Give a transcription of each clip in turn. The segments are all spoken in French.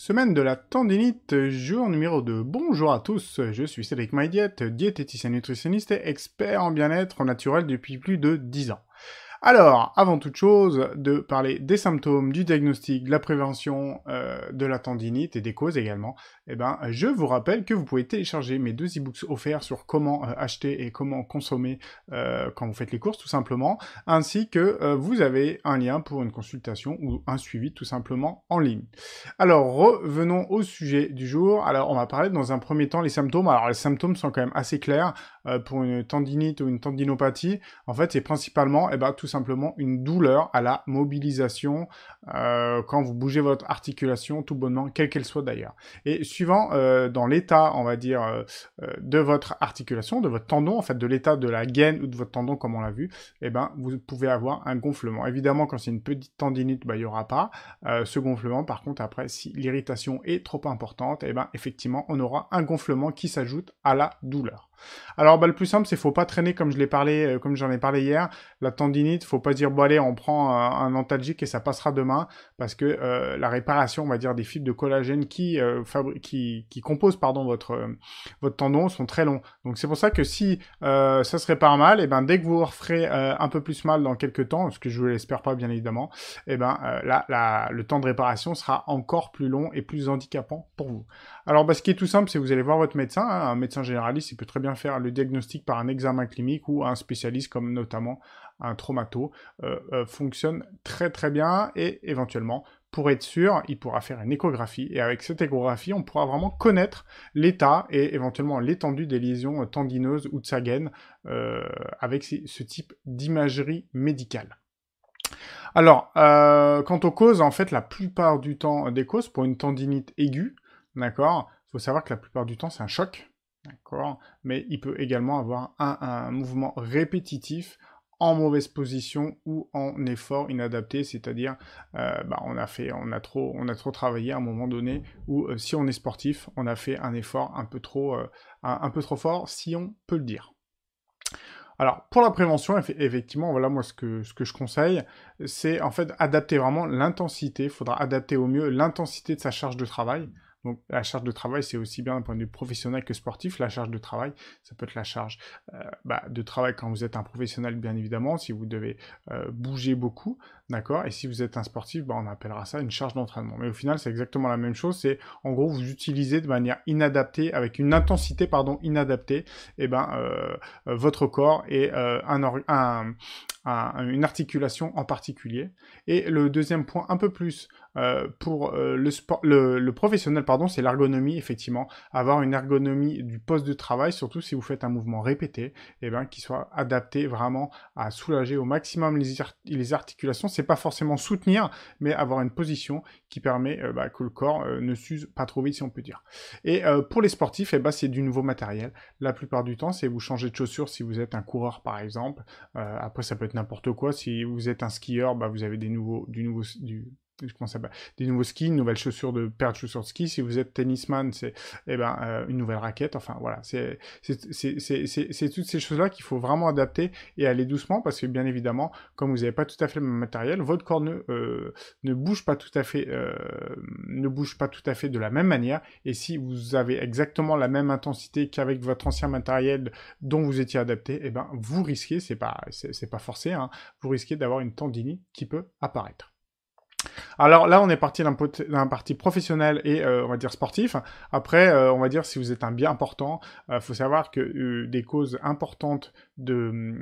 Semaine de la tendinite, jour numéro 2. Bonjour à tous, je suis Cédric Maïdiette, diététicien nutritionniste et expert en bien-être naturel depuis plus de 10 ans. Alors, avant toute chose, de parler des symptômes, du diagnostic, de la prévention euh, de la tendinite et des causes également, eh ben, je vous rappelle que vous pouvez télécharger mes deux e-books offerts sur comment euh, acheter et comment consommer euh, quand vous faites les courses, tout simplement, ainsi que vous avez un lien pour une consultation ou un suivi, tout simplement, en ligne. Alors, revenons au sujet du jour. Alors, on va parler dans un premier temps les symptômes. Alors, les symptômes sont quand même assez clairs. Euh, pour une tendinite ou une tendinopathie, en fait, c'est principalement, eh ben, tout simplement, une douleur à la mobilisation euh, quand vous bougez votre articulation, tout bonnement, quelle qu'elle soit d'ailleurs. Et suivant euh, dans l'état, on va dire, de votre articulation, de votre tendon, en fait, de l'état de la gaine ou de votre tendon, comme on l'a vu, eh ben, vous pouvez avoir un gonflement. Évidemment, quand c'est une petite tendinite, ben, il n'y aura pas ce gonflement. Par contre, après, si l'irritation est trop importante, eh ben, effectivement, on aura un gonflement qui s'ajoute à la douleur. Alors bah, le plus simple, c'est faut pas traîner comme je l'ai parlé, euh, comme j'en ai parlé hier. La tendinite, faut pas dire bon allez, on prend euh, un, antalgique et ça passera demain, parce que euh, la réparation, on va dire, des fibres de collagène qui qui, composent pardon votre votre tendon sont très longs. Donc c'est pour ça que si ça se répare mal, et eh ben dès que vous referez un peu plus mal dans quelques temps, ce que je l'espère pas bien évidemment, et eh ben là, le temps de réparation sera encore plus long et plus handicapant pour vous. Alors bah, ce qui est tout simple, c'est vous allez voir votre médecin, hein, un médecin généraliste, il peut très bien faire le diagnostic par un examen clinique ou un spécialiste comme notamment un traumato, euh, euh, fonctionne très très bien et éventuellement pour être sûr, il pourra faire une échographie et avec cette échographie, on pourra vraiment connaître l'état et éventuellement l'étendue des lésions tendineuses ou sa gaine euh, avec ce type d'imagerie médicale. Alors, quant aux causes, en fait, la plupart du temps des causes pour une tendinite aiguë, d'accord, il faut savoir que la plupart du temps c'est un choc, mais il peut également avoir un, mouvement répétitif en mauvaise position ou en effort inadapté, c'est-à-dire euh, bah, on a trop, travaillé à un moment donné, ou euh, si on est sportif, on a fait un effort euh, un peu trop, fort, si on peut le dire. Alors, pour la prévention, effectivement, voilà, moi, ce que, ce que je conseille, c'est en fait adapter vraiment l'intensité. Il faudra adapter au mieux l'intensité de sa charge de travail. Donc la charge de travail, c'est aussi bien d'un point de vue professionnel que sportif. La charge de travail, ça peut être la charge euh, bah, de travail quand vous êtes un professionnel, bien évidemment, si vous devez euh, bouger beaucoup, d'accord Et si vous êtes un sportif, bah, on appellera ça une charge d'entraînement. Mais au final, c'est exactement la même chose. C'est en gros, vous utilisez de manière inadaptée, avec une intensité, pardon, inadaptée, eh ben, euh, votre corps et un, un, une articulation en particulier. Et le deuxième point, un peu plus euh, pour euh, le, sport, le, professionnel, pardon, c'est l'ergonomie, effectivement. Avoir une ergonomie du poste de travail, surtout si vous faites un mouvement répété, et eh ben qui soit adapté vraiment à soulager au maximum les, les articulations. C'est pas forcément soutenir, mais avoir une position qui permet euh, bah, que le corps ne s'use pas trop vite, si on peut dire. Et pour les sportifs, et eh ben, c'est du nouveau matériel. La plupart du temps, c'est vous changer de chaussures si vous êtes un coureur, par exemple. après, ça peut n'importe quoi. Si vous êtes un skieur, bah, vous avez des nouveaux, du nouveau, du, à bah, des nouveaux skis, une nouvelle de paire de chaussures de ski. Si vous êtes tennisman, c'est eh ben, euh, une nouvelle raquette. Enfin voilà, c'est toutes ces choses-là qu'il faut vraiment adapter et aller doucement parce que bien évidemment, comme vous n'avez pas tout à fait le même matériel, votre corps ne, euh, bouge pas tout à fait euh, ne bouge pas tout à fait de la même manière. Et si vous avez exactement la même intensité qu'avec votre ancien matériel dont vous étiez adapté, eh ben vous risquez, c'est pas c'est pas forcé, hein, vous risquez d'avoir une tendinite qui peut apparaître. Alors là, on est parti d'un parti professionnel et euh, on va dire sportif. Après, euh, on va dire si vous êtes un bien important, il euh, faut savoir que des causes importantes de,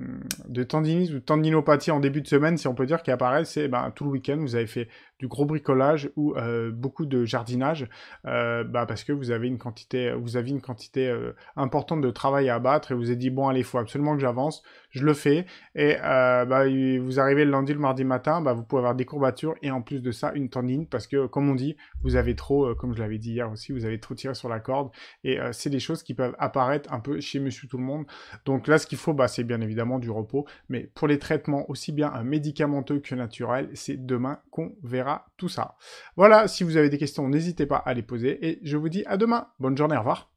tendinisme ou tendinopathie en début de semaine, si on peut dire, qui apparaît, c'est ben, tout le week-end, vous avez fait du gros bricolage ou euh, beaucoup de jardinage, euh, bah, parce que vous avez une quantité, vous avez une quantité euh, importante de travail à abattre et vous êtes dit bon allez, il faut absolument que j'avance, je le fais et bah, vous arrivez le lundi, le mardi matin, bah, vous pouvez avoir des courbatures et en plus de ça une tendine parce que comme on dit, vous avez trop, comme je l'avais dit hier aussi, vous avez trop tiré sur la corde et c'est des choses qui peuvent apparaître un peu chez Monsieur Tout le Monde. Donc là, ce qu'il faut, bah, c'est bien évidemment du repos, mais pour les traitements aussi bien médicamenteux que naturels, c'est demain qu'on verra tout ça. Voilà, si vous avez des questions, n'hésitez pas à les poser et je vous dis à demain. Bonne journée, au revoir.